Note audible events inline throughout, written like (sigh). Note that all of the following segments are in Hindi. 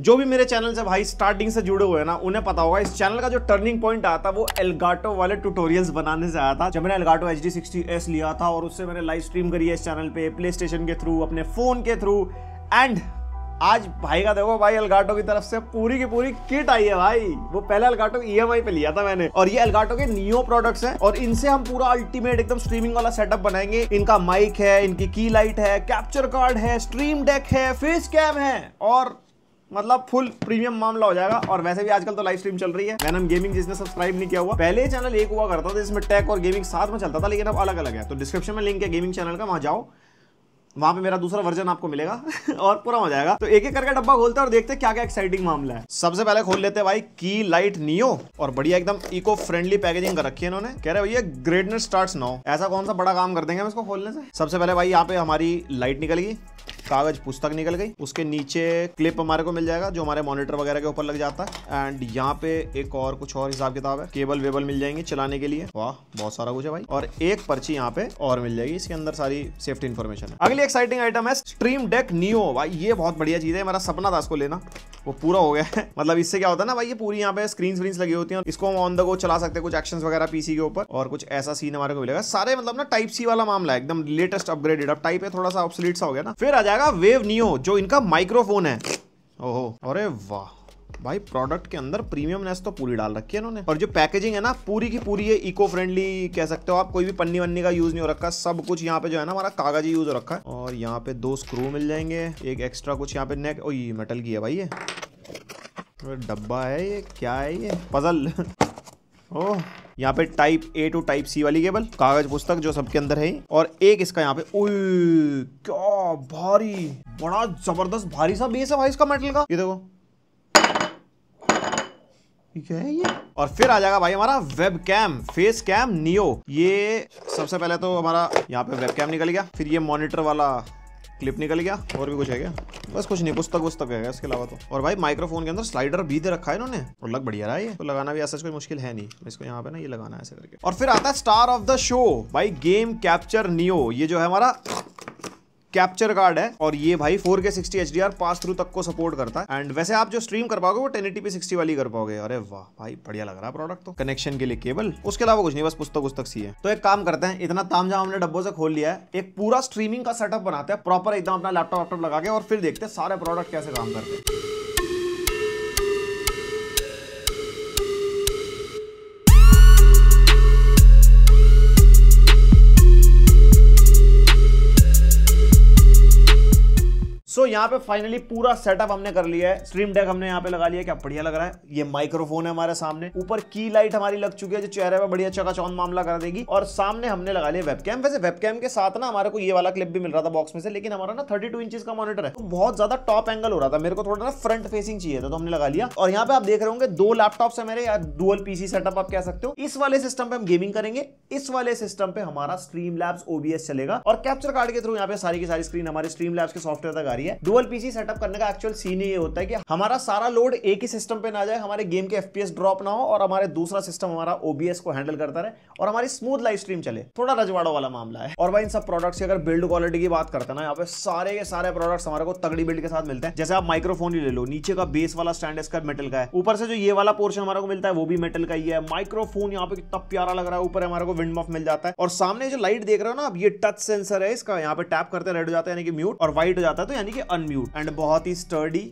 जो भी मेरे चैनल से भाई स्टार्टिंग से जुड़े हुए हैं ना उन्हें पता होगा इस चैनल का जो टर्निंग पॉइंट आया था वो एलगाटो वाले ट्यूटोरियल्स बनाने से आया था जब मैंने एलगाटो एच डी लिया था और उससे मैंने लाइव स्ट्रीम करी है इस चैनल पे प्ले स्टेशन के थ्रू अपने फ़ोन के थ्रू एंड आज भाई का देखो भाई अलगाटो की तरफ से पूरी की पूरी किट आई है भाई वो पहले अलगाटो ईएमआई e पे लिया था मैंने और ये अलगाटो के नियो प्रोडक्ट्स हैं और इनसे हम पूरा अल्टीमेट एकदम स्ट्रीमिंग वाला सेटअप बनाएंगे इनका माइक है इनकी की लाइट है कैप्चर कार्ड है स्ट्रीम डेक है फेस कैम है और मतलब फुल प्रीमियम मामला हो जाएगा और वैसे भी आजकल तो लाइव स्ट्रीम चल रही है वैनम गेमिंग जिसने सब्सक्राइब नहीं किया हुआ पहले चैनल एक हुआ करता था जिसमें टेक और गेमिंग साथ में चलता था लेकिन अब अलग अलग है तो डिस्क्रिप्शन में लिंक है गेमिंग चैनल का वहां जाओ वहां पे मेरा दूसरा वर्जन आपको मिलेगा (laughs) और पूरा हो जाएगा तो एक एक करके डब्बा खोलते हैं और देखते हैं क्या क्या एक्साइटिंग मामला है सबसे पहले खोल लेते हैं भाई की लाइट नियो और बढ़िया एकदम इको फ्रेंडली पैकेजिंग कर रखी है इन्होंने कह रहे भैया ग्रेटनेस स्टार्ट नो ऐसा कौन सा बड़ा काम कर देंगे हम इसको खोलने से सबसे पहले भाई यहाँ पे हमारी लाइट निकलगी कागज पुस्तक निकल गई उसके नीचे क्लिप हमारे को मिल जाएगा जो हमारे मॉनिटर वगैरह के ऊपर लग जाता है एंड यहाँ पे एक और कुछ और हिसाब किताब है केबल वेबल मिल जाएंगे चलाने के लिए वाह बहुत सारा कुछ है भाई और एक पर्ची यहाँ पे और मिल जाएगी इसके अंदर सारी सेफ्टी इन्फॉर्मेशन है अगली एक्साइटिंग आइटम है स्ट्रीम डेक नियो भाई ये बहुत बढ़िया चीज है मेरा सपना था इसको लेना वो पूरा हो गया है (laughs) मतलब इससे क्या होता है ना भाई ये पूरी यहाँ पे स्क्रीन स्क्रीन लगी होती है इसको हम ऑन द गो चला सकते हैं कुछ एक्शन वगैरह पीसी के ऊपर और कुछ ऐसा सीन हमारे को मिलेगा सारे मतलब ना टाइप सी वाला मामला है एकदम लेटेस्ट अपग्रेडेड अब टाइप है थोड़ा सा ऑप्सलीट सा हो गया ना फिर आ जाएगा लगा वेव नियो जो इनका माइक्रोफोन है ओहो अरे वाह भाई प्रोडक्ट के अंदर प्रीमियमनेस तो पूरी डाल रखी है इन्होंने और जो पैकेजिंग है ना पूरी की पूरी है इको फ्रेंडली कह सकते हो आप कोई भी पन्नी वन्नी का यूज नहीं हो रखा सब कुछ यहाँ पे जो है ना हमारा कागज यूज हो रखा है और यहाँ पे दो स्क्रू मिल जाएंगे एक एक्स्ट्रा कुछ यहाँ पे नेक ओ ये मेटल की है भाई ये डब्बा है ये क्या है ये पजल (laughs) ओह यहाँ पे type A to type C वाली केबल कागज पुस्तक जो सबके अंदर है और एक इसका यहाँ पे क्या भारी बड़ा जबरदस्त भारी सा बेस है भाई इसका मेटल का ये देखो क्या है ये और फिर आ जाएगा भाई हमारा webcam Facecam Neo ये सबसे पहले तो हमारा यहाँ पे वेब कैम निकल गया फिर ये मॉनिटर वाला क्लिप निकल गया और भी कुछ है क्या बस कुछ नहीं पुस्तक पुस्तक है इसके अलावा तो और भाई माइक्रोफोन के अंदर स्लाइडर भी दे रखा है इन्होंने और लग बढ़िया रहा है ये तो लगाना भी ऐसा कोई मुश्किल है नहीं इसको यहाँ पे ना ये लगाना है ऐसे करके और फिर आता है स्टार ऑफ द शो भाई गेम कैप्चर नियो ये जो है हमारा कैप्चर कार्ड है और ये भाई four K sixty H D R pass through तक को सपोर्ट करता है एंड वैसे आप जो स्ट्रीम कर पाओगे वो टेन एटी पी सिक्सटी वाली कर पाओगे अरे वाह भाई बढ़िया लग रहा है प्रोडक्ट तो कनेक्शन के लिए केबल उसके अलावा कुछ नहीं बस पुस्तक पुस्तक सी है तो एक काम करते हैं इतना तामझाम हमने डब्बों से खोल लिया है एक पूरा स्ट्रीमिंग का सेटअप बनाते हैं प्रॉपर एकदम अपना लैपटॉप वैपटॉप लगा के और फिर देखते हैं सारे प्रोडक्ट कैसे काम करते हैं यहाँ पे फाइनली पूरा सेटअप हमने कर लिया है स्ट्रीम डेक हमने यहाँ पे लगा लिया क्या बढ़िया लग रहा है ये माइक्रोफोन है हमारे सामने ऊपर की लाइट हमारी लग चुकी है जो चेहरे पर बढ़िया चकाचौंध मामला कर देगी और सामने हमने लगा लिया वेबकैम वैसे वेबकैम के साथ ना हमारे को ये वाला क्लिप भी मिल रहा था बॉक्स में से लेकिन हमारा ना थर्टी टू का मॉनिटर है तो बहुत ज्यादा टॉप एंगल हो रहा था मेरे को थोड़ा ना फ्रंट फेसिंग चाहिए था तो हमने लगा लिया और यहाँ पे आप देख रहे होंगे दो लैपटॉप है मेरे या डुअल पीसी सेटअप आप कह सकते हो इस वाले सिस्टम पे हम गेमिंग करेंगे इस वाले सिस्टम पे हमारा स्ट्रीम लैब्स ओबीएस चलेगा और कैप्चर कार्ड के थ्रू यहाँ पे सारी की सारी स्क्रीन हमारे स्ट्रीम लैब्स के सॉफ्टवेयर तक आ रही है डुअल पीसी सेटअप करने का एक्चुअल सीन ये होता है कि हमारा सारा लोड एक ही सिस्टम पे ना जाए हमारे गेम के एफपीएस ड्रॉप ना हो और हमारे दूसरा सिस्टम हमारा ओबीएस को हैंडल करता रहे और हमारी स्मूथ लाइव स्ट्रीम चले थोड़ा रजवाड़ों वाला मामला है और भाई इन सब प्रोडक्ट्स की अगर बिल्ड क्वालिटी की बात करते हैं ना यहाँ पे सारे के सारे प्रोडक्ट्स हमारे को तगड़ी बिल्ड के साथ मिलते हैं जैसे आप माइक्रोफोन ही ले लो नीचे का बेस वाला स्टैंड इसका मेटल का है ऊपर से जो ये वाला पोर्शन हमारे को मिलता है वो भी मेटल का ही है माइक्रोफोन यहाँ पे कितना प्यारा लग रहा है ऊपर हमारे को विंड मफ मिल जाता है और सामने जो लाइट देख रहे हो ना आप ये टच सेंसर है इसका यहाँ पे टैप करते रेड हो जाता है यानी कि म्यूट और व्हाइट हो जाता है तो यानी कि अनम्यूट एंड बहुत ही स्टर्डी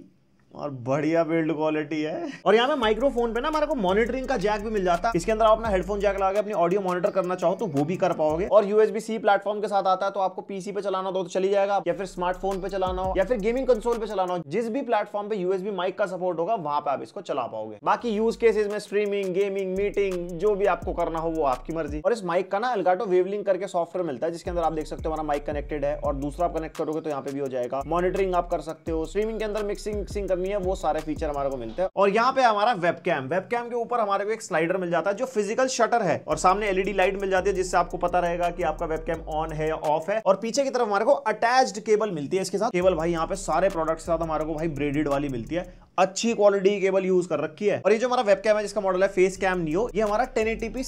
और बढ़िया बिल्ड क्वालिटी है और यहाँ पे माइक्रोफोन पे ना हमारे को मॉनिटरिंग का जैक भी मिल जाता है इसके अंदर आप अपना हेडफोन जैक लगा के अपनी ऑडियो मॉनिटर करना चाहो तो वो भी कर पाओगे और यूएसबी सी प्लेटफॉर्म के साथ आता है तो आपको पीसी पे चलाना हो तो चली जाएगा या फिर स्मार्टफोन पे चलाना हो या फिर गेमिंग कंसोल पे चलाना हो जिस भी प्लेटफॉर्म पे यूएसबी माइक का सपोर्ट होगा वहां पर आप इसको चला पाओगे बाकी यूज केसेस में स्ट्रीमिंग गेमिंग मीटिंग जो भी आपको करना हो वो आपकी मर्जी और इस माइक का ना अलगाटो वेवलिंग करके सॉफ्टवेयर मिलता है जिसके अंदर आप देख सकते हो हमारा माइक कनेक्टेड है और दूसरा आप कनेक्ट करोगे तो यहाँ पे भी हो जाएगा मॉनिटरिंग आप कर सकते हो स्ट्रीमिंग के अंदर मिक्सिंग करनी करनी है वो सारे फीचर हमारे को मिलते हैं और यहाँ पे हमारा वेबकैम वेबकैम के ऊपर हमारे को एक स्लाइडर मिल जाता है जो फिजिकल शटर है और सामने एलईडी लाइट मिल जाती है जिससे आपको पता रहेगा कि आपका वेबकैम ऑन है या ऑफ है और पीछे की तरफ हमारे को अटैच्ड केबल मिलती है इसके साथ केबल भाई यहाँ पे सारे प्रोडक्ट के साथ हमारे को भाई ब्रेडेड वाली मिलती है अच्छी क्वालिटी केबल यूज कर रखी है और ये जो हमारा वेबकैम है जिसका मॉडल है फेस कैम नियो ये हमारा टेन एटी पी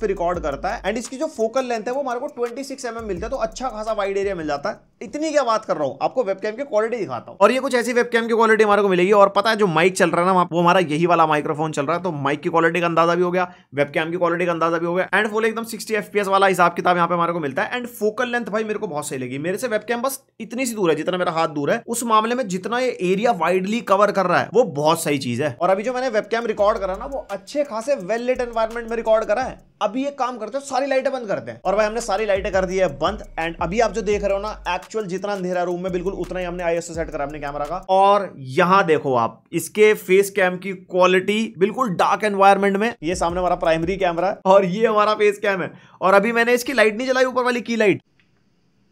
पे रिकॉर्ड करता है एंड इसकी जो फोकल लेंथ है वो हमारे को ट्वेंटी सिक्स mm मिलता है तो अच्छा खासा वाइड एरिया मिल जाता है इतनी क्या बात कर रहा हूँ आपको वेब कैम की क्वालिटी दिखाता हूँ और ये कुछ ऐसी वेबकैम की क्वालिटी हमारे को मिलेगी और पता है जो माइक चल रहा है ना वो हमारा यही वाला माइक्रोफोन चल रहा है तो माइक की क्वालिटी का अंदाजा भी हो गया वेब कैम की क्वालिटी का अंदाजा भी हो गया एंड फोल एकदम सिक्सटी एफ वाला हिसाब किताब यहाँ पे हमारे को मिलता है एंड फोकल लेंथ भाई मेरे को बहुत सही लगी मेरे से वेब कैम बस इतनी सी दूर है जितना मेरा हाथ दूर है उस मामले में जितना ये एरिया वाइडली कवर कवर कर रहा है वो बहुत सही चीज है और अभी जो मैंने वेबकैम रिकॉर्ड करा ना वो अच्छे खासे वेल लिट एनवायरमेंट में रिकॉर्ड करा है अभी ये काम करते हो सारी लाइटें बंद करते हैं और भाई हमने सारी लाइटें कर दी है बंद एंड अभी आप जो देख रहे हो ना एक्चुअल जितना अंधेरा रूम में बिल्कुल उतना ही हमने आई से सेट करा अपने कैमरा का और यहाँ देखो आप इसके फेस कैम की क्वालिटी बिल्कुल डार्क एनवायरमेंट में ये सामने हमारा प्राइमरी कैमरा है और ये हमारा फेस कैम है और अभी मैंने इसकी लाइट नहीं चलाई ऊपर वाली की लाइट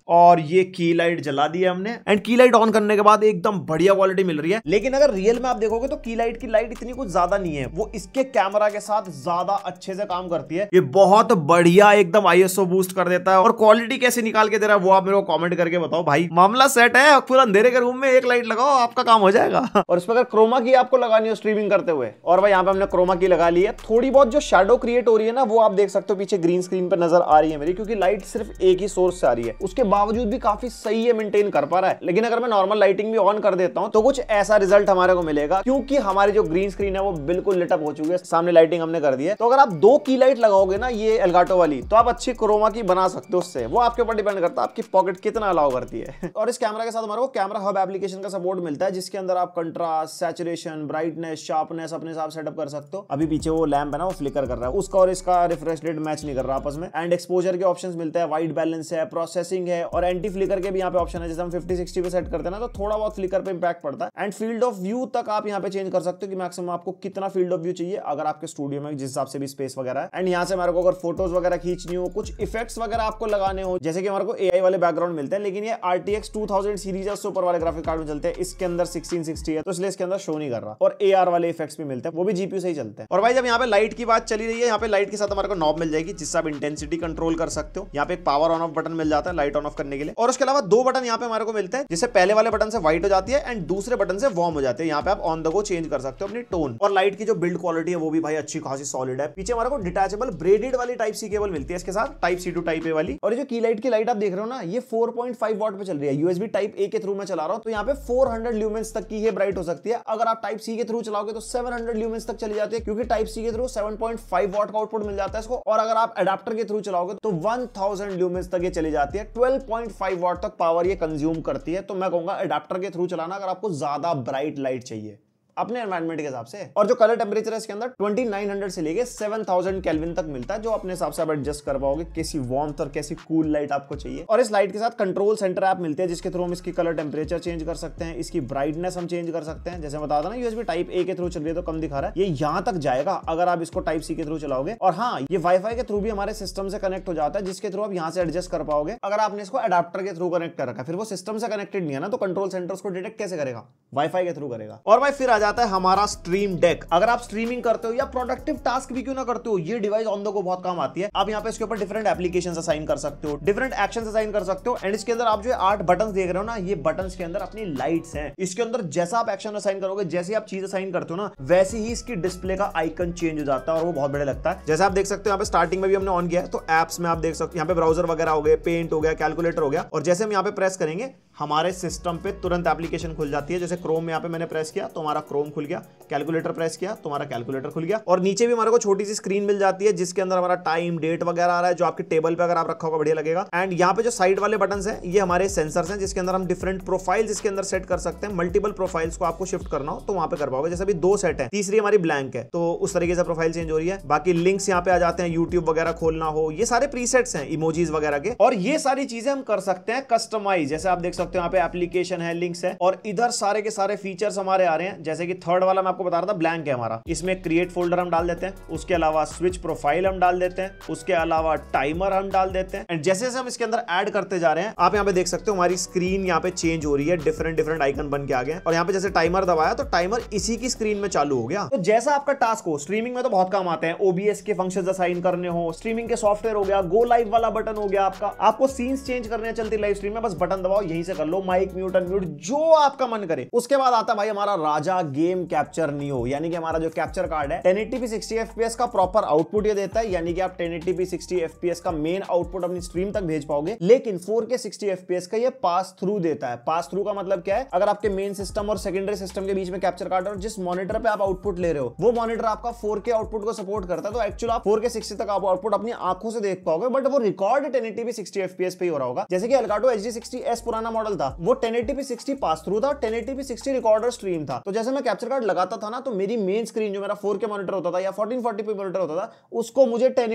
और ये की लाइट जला दी है हमने एंड की लाइट ऑन करने के बाद एकदम बढ़िया क्वालिटी मिल रही है लेकिन अगर रियल में आप देखोगे तो की लाइट की लाइट इतनी कुछ ज्यादा नहीं है वो इसके कैमरा के साथ ज्यादा अच्छे से काम करती है ये बहुत बढ़िया एकदम आईएसओ बूस्ट कर देता है और क्वालिटी कैसे निकाल के दे रहा है वो आप मेरे को कॉमेंट करके बताओ भाई मामला सेट है फिर अंधेरे के रूम में एक लाइट लगाओ आपका काम हो जाएगा (laughs) और इस पर अगर क्रोमा की आपको लगानी हो स्ट्रीमिंग करते हुए और भाई यहाँ पे हमने क्रोमा की लगा ली है थोड़ी बहुत जो शेडो क्रिएट हो रही है ना वो आप देख सकते हो पीछे ग्रीन स्क्रीन पर नजर आ रही है मेरी क्योंकि लाइट सिर्फ एक ही सोर्स से आ रही है उसके बावजूद भी काफी सही है मेंटेन कर पा रहा है लेकिन अगर मैं नॉर्मल लाइटिंग भी ऑन कर देता हूँ तो कुछ ऐसा रिजल्ट हमारे को मिलेगा क्योंकि हमारी जो ग्रीन स्क्रीन है वो बिल्कुल लिटअप हो चुकी है सामने लाइटिंग हमने कर दी है तो अगर आप दो की लाइट लगाओगे ना ये एलगाटो वाली तो आप अच्छी क्रोमा की बना सकते हो उससे वो आपके ऊपर डिपेंड करता है आपकी पॉकेट कितना अलाउ करती है (laughs) और इस कैमरा के साथ हमारे को कैमरा हब एप्लीकेशन का सपोर्ट मिलता है जिसके अंदर आप कंट्रास्ट सेचुरेशन ब्राइटनेस शार्पनेस अपने हिसाब सेटअप कर सकते हो अभी पीछे वो लैम्प है ना वो फ्लिकर कर रहा है उसका और इसका रिफ्रेश रेट मैच नहीं कर रहा आपस में एंड एक्सपोजर के ऑप्शन मिलता है वाइट बैलेंस है प्रोसेसिंग है और एंटी फ्लिकर के भी यहाँ पे ऑप्शन है जैसे हम फिफ्टी सिक्सटी पे सेट करते हैं ना तो थोड़ा बहुत फ्लिकर पे इंपैक्ट पड़ता है एंड फील्ड ऑफ व्यू तक आप यहाँ पे चेंज कर सकते हो कि मैक्सिमम आपको कितना फील्ड ऑफ व्यू चाहिए अगर आपके स्टूडियो में जिस हिसाब से भी स्पेस वगैरह है एंड यहाँ से हमारे को अगर फोटोज वगैरह खींचनी हो कुछ इफेक्ट्स वगैरह आपको लगाने हो जैसे कि हमारे को ए वाले बैकग्राउंड मिलते हैं लेकिन ये R T X two thousand series है सुपर वाले ग्राफिक कार्ड में चलते हैं इसके अंदर सिक्सटी है तो इसलिए इसके अंदर शो नहीं कर रहा और ए आर वाले इफेक्ट्स भी मिलते हैं वो भी जीपी से ही चलते हैं और भाई जब यहाँ पे लाइट की बात चली रही है यहाँ पे लाइट के साथ हमारे को नॉब मिल जाएगी जिससे आप इंटेंसिटी कंट्रोल कर सकते हो यहाँ पे पावर ऑन ऑफ बटन मिल जाता है लाइट ऑन ऑफ ऑफ करने के लिए और उसके अलावा दो बटन यहाँ पे हमारे को मिलते हैं जिससे पहले वाले बटन से व्हाइट हो जाती है एंड दूसरे बटन से वॉर्म हो जाते हैं यहाँ पे आप ऑन द गो चेंज कर सकते हो अपनी टोन और लाइट की जो बिल्ड क्वालिटी है वो भी भाई अच्छी खासी सॉलिड है पीछे हमारे को डिटेचेबल ब्रेडेड वाली टाइप सी केबल मिलती है इसके साथ type C to type A वाली और जो की लाइट की लाइट आप देख रहे हो ना ये फोर पॉइंट फाइव वॉट पर चल रही है यूएसबी टाइप ए के थ्रू में चला रहा हूँ तो यहाँ पे फोर हंड्रेड ल्यूमेंस तक की ये ब्राइट हो सकती है अगर आप टाइप सी के थ्रू चलाओगे तो सेवन हंड्रेड ल्यूमेंस तक चली जाती है क्योंकि टाइप सी के through seven point five watt का आउटपुट मिल जाता है इसको और अगर आप एडाप्टर के थ्रू चलाओगे तो वन थाउजेंड ल्यूमेंस तक ये चली जाती है ट्वेल्व 12.5 वाट तक पावर ये कंज्यूम करती है तो मैं कहूंगा अडाप्टर के थ्रू चलाना अगर आपको ज़्यादा ब्राइट लाइट चाहिए अपने एनवायरमेंट के हिसाब से और जो कलर टेम्परेचर है इसके अंदर 2900 से लेके 7000 केल्विन तक मिलता है जो अपने हिसाब से आप एडजस्ट कर पाओगे कैसी वार्म और कैसी कूल लाइट आपको चाहिए और इस लाइट के साथ कंट्रोल सेंटर ऐप मिलते हैं जिसके थ्रू हम इसकी कलर टेम्परेचर चेंज कर सकते हैं इसकी ब्राइटनेस हम चेंज कर सकते हैं जैसे बता ना यूएसबी टाइप ए के थ्रू चल रही है तो कम दिखा रहा है ये यहाँ तक जाएगा अगर आप इसको टाइप सी के थ्रू चलाओगे और हाँ ये वाईफाई के थ्रू भी हमारे सिस्टम से कनेक्ट हो जाता है जिसके थ्रू आप यहाँ से एडजस्ट कर पाओगे अगर आपने इसको अडाप्टर के थ्रू कनेक्ट कर रखा फिर वो सिस्टम से कनेक्टेड नहीं है ना तो कंट्रोल सेंटर उसको डिटेक्ट कैसे करेगा वाईफाई के थ्रू करेगा और भाई फिर आ जाता है हमारा स्ट्रीम डेक अगर आप स्ट्रीमिंग करते हो या प्रोडक्टिव टास्क भी क्यों ना करते हो ये डिवाइस ऑन द को बहुत काम आती है आप यहाँ पे इसके ऊपर डिफरेंट एप्लीकेशन असाइन कर सकते हो डिफरेंट एक्शन असाइन कर सकते हो एंड इसके अंदर आप जो आठ बटन देख रहे हो ना ये बटन के अंदर अपनी लाइट है इसके अंदर जैसा आप एक्शन असाइन करोगे जैसे आप चीज असाइन करते हो ना वैसे ही इसकी डिस्प्ले का आइकन चेंज हो जाता है और वो बहुत बड़े लगता है जैसे आप देख सकते हो यहाँ पे स्टार्टिंग में भी हमने ऑन किया है तो एप्स में आप देख सकते हो यहाँ पे ब्राउजर वगैरह हो गए पेंट हो गया कैलकुलेटर हो गया और जैसे हम यहाँ पे प्रेस करेंगे हमारे सिस्टम पे तुरंत एप्लीकेशन खुल जाती है जैसे क्रोम में यहाँ पे मैंने प्रेस किया तो हमारा क्रोम खुल गया कैलकुलेटर प्रेस किया तुम्हारा कैलकुलेटर खुल गया और नीचे भी हमारे को छोटी सी स्क्रीन मिल जाती है जिसके अंदर हमारा टाइम डेट वगैरह आ रहा है जो आपके टेबल पे अगर आप रखा होगा बढ़िया लगेगा एंड यहाँ पे जो साइड वाले बटन है ये हमारे सेंसर है जिसके अंदर हम डिफरेंट प्रोफाइल इसके अंदर सेट कर सकते हैं मल्टीपल प्रोफाइल्स को आपको शिफ्ट करना हो तो वहां पर कर पाओगे जैसे अभी दो सेट है तीसरी हमारी ब्लैंक है तो उस तरीके से प्रोफाइल चेंज हो रही है बाकी लिंक्स यहाँ पे आ जाते हैं यूट्यूब वगैरह खोलना हो ये सारे प्रीसेट्स हैं इमोजीज वगैरह के और ये सारी चीजें हम कर सकते हैं कस्टमाइज जैसे आप देख सकते हो यहाँ पे एप्लीकेशन है लिंक्स है और इधर सारे के सारे फीचर्स हमारे आ रहे हैं जैसे जैसे कि थर्ड वाला मैं आपको बता रहा था ब्लैंक है हमारा इसमें क्रिएट फोल्डर हम डाल देते हैं उसके अलावा स्विच प्रोफाइल हम डाल देते हैं उसके अलावा टाइमर हम डाल देते हैं एंड जैसे जैसे हम इसके अंदर एड करते जा रहे हैं आप यहाँ पे देख सकते हो हमारी स्क्रीन यहाँ पे चेंज हो रही है डिफरेंट डिफरेंट आइकन बन के आ गए और यहाँ पे जैसे टाइमर दबाया तो टाइमर इसी की स्क्रीन में चालू हो गया तो जैसा आपका टास्क हो स्ट्रीमिंग में तो बहुत काम आते हैं ओबीएस के फंक्शन असाइन करने हो स्ट्रीमिंग के सॉफ्टवेयर हो गया गो लाइव वाला बटन हो गया आपका आपको सीन्स चेंज करने चलती लाइव स्ट्रीम में बस बटन दबाओ यहीं से कर लो माइक म्यूट म्यूट जो आपका मन करे उसके बाद आता भाई हमारा राजा गेम कैप्चर नहीं हो यानी कि हमारा जो कैप्चर कार्ड है टेन एटीपी सिक्सटी एफपीएस का प्रॉपर आउटपुट ये देता है यानी कि आप टेन एटीपी सिक्सटी एफपीएस का मेन आउटपुट अपनी स्ट्रीम तक भेज पाओगे लेकिन फोर के सिक्सटी एफपीएस का ये पास थ्रू देता है पास थ्रू का मतलब क्या है अगर आपके मेन सिस्टम और सेकेंडरी सिस्टम के बीच में कैप्चर कार्ड और जिस मॉनिटर पे आप आउटपुट ले रहे हो वो मॉनिटर आपका फोर के आउटपुट को सपोर्ट करता है तो एक्चुअल आप फोर के सिक्सटी तक आप आउटपुट अपनी आंखों से देख पाओगे बट वो record ten eighty p sixty FPS पे ही हो रहा होगा जैसे कि Elgato H D sixty S पुराना मॉडल था वो ten eighty p sixty pass through था ten eighty p sixty recorder stream था तो जैसे मैं मैं कैप्चर कार्ड लगाता था ना तो मेरी मेन स्क्रीन जो मेरा फोर के मॉनिटर होता था या फोर्टीन फोर्टी पी मॉनिटर होता था उसको मुझे टेन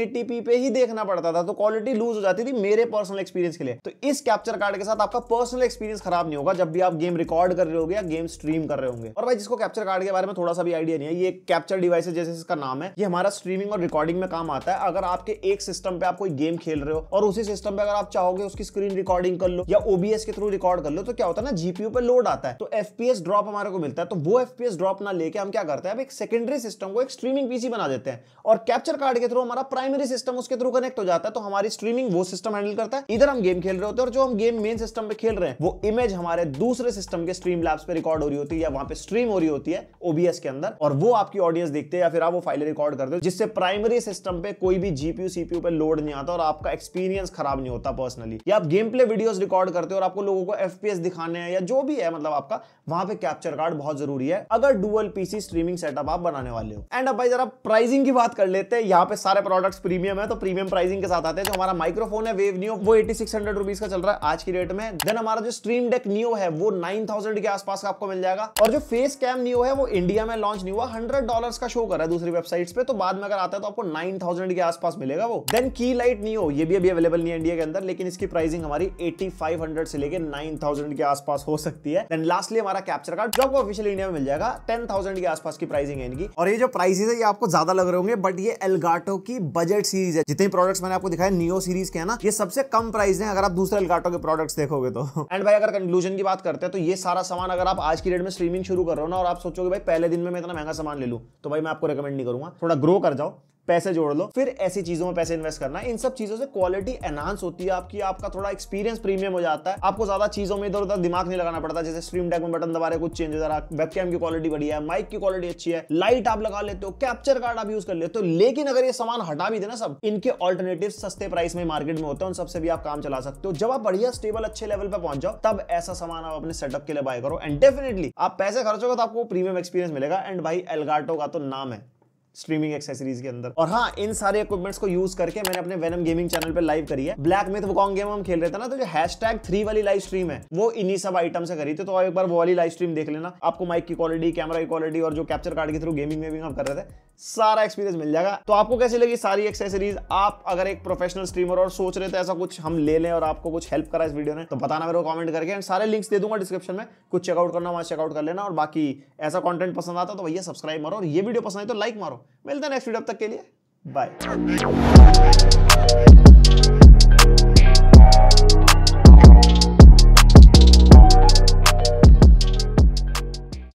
पे ही देखना पड़ता था तो क्वालिटी लूज हो जाती थी मेरे पर्सनल एक्सपीरियंस के लिए तो इस कैप्चर कार्ड के साथ आपका पर्सनल एक्सपीरियंस खराब नहीं होगा जब भी आप गेम रिकॉर्ड कर रहे होगे या गेम स्ट्रीम कर रहे होंगे और भाई जिसको कैप्चर कार्ड के बारे में थोड़ा सा भी आइडिया नहीं है ये कैप्चर डिवाइस है जैसे इसका नाम है ये हमारा स्ट्रीमिंग और रिकॉर्डिंग में काम आता है अगर आपके एक सिस्टम पे आप कोई गेम खेल रहे हो और उसी सिस्टम पे अगर आप चाहोगे उसकी स्क्रीन रिकॉर्डिंग कर लो या ओबीएस के थ्रू रिकॉर्ड कर लो तो क्या होता है ना जीपीयू पे लोड आता है तो एफपीएस ड्रॉप हमारे को मिलता है तो वो एफ एफपीएस ड्रॉप ना लेके हम क्या करते हैं अब एक सेकेंडरी सिस्टम को एक स्ट्रीमिंग पीसी बना देते हैं और कैप्चर कार्ड के थ्रू हमारा प्राइमरी सिस्टम उसके थ्रू कनेक्ट हो जाता है तो हमारी स्ट्रीमिंग वो सिस्टम हैंडल करता है इधर हम गेम खेल रहे होते हैं और जो हम गेम मेन सिस्टम पे खेल रहे हैं वो इमेज हमारे दूसरे सिस्टम के स्ट्रीम लैब्स पे रिकॉर्ड हो रही होती है या वहां पे स्ट्रीम हो रही होती है ओबीएस के अंदर और वो आपकी ऑडियंस देखते हैं या फिर आप वो फाइल रिकॉर्ड करते हो जिससे प्राइमरी सिस्टम पे कोई भी जीपीयू सीपीयू पे लोड नहीं आता और आपका एक्सपीरियंस खराब नहीं होता पर्सनली या आप गेम प्ले वीडियो रिकॉर्ड करते हो और आपको लोगों को एफपीएस दिखाने हैं या जो भी है मतलब आपका वहां पे कैप्चर कार्ड बहुत जरूरी है है अगर डुअल पीसी स्ट्रीमिंग सेटअप आप बनाने वाले हो एंड अब भाई जरा प्राइसिंग की बात कर लेते हैं यहाँ पे सारे प्रोडक्ट्स प्रीमियम है तो प्रीमियम प्राइसिंग के साथ आते हैं जो हमारा माइक्रोफोन है वेव न्यू वो एटी सिक्स हंड्रेड रुपीज का चल रहा है आज की रेट में देन हमारा जो स्ट्रीम डेक न्यू है वो नाइन थाउजेंड के आसपास आपको मिल जाएगा और जो फेस कैम न्यू है वो इंडिया में लॉन्च नहीं हुआ हंड्रेड डॉलर का शो कर रहा है दूसरी वेबसाइट पे तो बाद में अगर आता है तो आपको नाइन थाउजेंड के आसपास मिलेगा वो देन की लाइट न्यू ये भी अभी अवेलेबल नहीं है इंडिया के अंदर लेकिन इसकी प्राइसिंग हमारी एटी फाइव हंड्रेड से लेकर नाइन थाउजेंड के आसपास हो सकती है देन लास्टली हमारा कैप्चर कार्ड जो आपको ऑफिशियल इंडिया में मिल जाएगा टेन थाउजेंड के आसपास की प्राइसिंग है इनकी और ये जो प्राइसेस है ये आपको ज्यादा लग रहे होंगे बट ये एलगाटो की बजट सीरीज है जितने प्रोडक्ट्स मैंने आपको दिखाया नियो सीरीज के है ना ये सबसे कम प्राइस है अगर आप दूसरे एलगाटो के प्रोडक्ट्स देखोगे तो एंड (laughs) भाई अगर कंक्लूजन की बात करते हैं तो ये सारा सामान अगर आप आज की डेट में स्ट्रीमिंग शुरू कर रहे हो ना और आप सोचोगे भाई पहले दिन में इतना महंगा सामान ले लू तो भाई मैं आपको रिकमेंड नहीं करूंगा थोड़ा ग्रो कर जाओ पैसे जोड़ लो फिर ऐसी चीजों में पैसे इन्वेस्ट करना इन सब चीजों से क्वालिटी एनहांस होती है आपकी आपका थोड़ा एक्सपीरियंस प्रीमियम हो जाता है आपको ज्यादा चीजों में इधर उधर दिमाग नहीं लगाना पड़ता जैसे स्ट्रीम डेक में बटन दबा रहे कुछ हो जा रहा वेबकैम की क्वालिटी बढ़िया है माइक की क्वालिटी अच्छी है लाइट आप लगा लेते हो कैप्चर कार्ड आप यूज कर लेते हो लेकिन अगर ये सामान हटा भी देना सब इनके ऑल्टरनेटिव सस्ते प्राइस में मार्केट में होते हैं उन सबसे भी आप काम चला सकते हो जब आप बढ़िया स्टेबल अच्छे लेवल पर पहुंच जाओ तब ऐसा सामान आप अपने सेटअप के लिए बाय करो एंड डेफिनेटली आप पैसे खर्चोगे तो आपको प्रीमियम एक्सपीरियंस मिलेगा एंड भाई एलगाटो का तो नाम है स्ट्रीमिंग एक्सेसरीज के अंदर और हाँ इन सारे इक्विपमेंट्स को यूज करके मैंने अपने वेनम गेमिंग चैनल पर लाइव करी है ब्लैक मिथ कॉन्ग गेम हम खेल रहे थे ना तो जो हैश थ्री वाली लाइव स्ट्रीम है वो इन्हीं सब आइटम से करी थी तो एक बार वो वाली लाइव स्ट्रीम देख लेना आपको माइक की क्वालिटी कैमरा की क्वालिटी और जो कैप्चर कार्ड के थ्रू गेमिंग में भी हम कर रहे थे सारा एक्सपीरियंस मिल जाएगा तो आपको कैसे लगी सारी एक्सेसरीज आप अगर एक प्रोफेशनल स्ट्रीमर और सोच रहे थे ऐसा कुछ हम ले लें और आपको कुछ हेल्प करा इस वीडियो ने तो बताना मेरे को कमेंट करके एंड सारे लिंक्स दे दूंगा डिस्क्रिप्शन में कुछ चेकआउट करना वहां चेकआउट कर लेना और बाकी ऐसा कंटेंट पसंद आता तो भैया सब्सक्राइब मारो और ये वीडियो पसंद है तो लाइक मारो मिलते हैं नेक्स्ट वीडियो तक के लिए बाय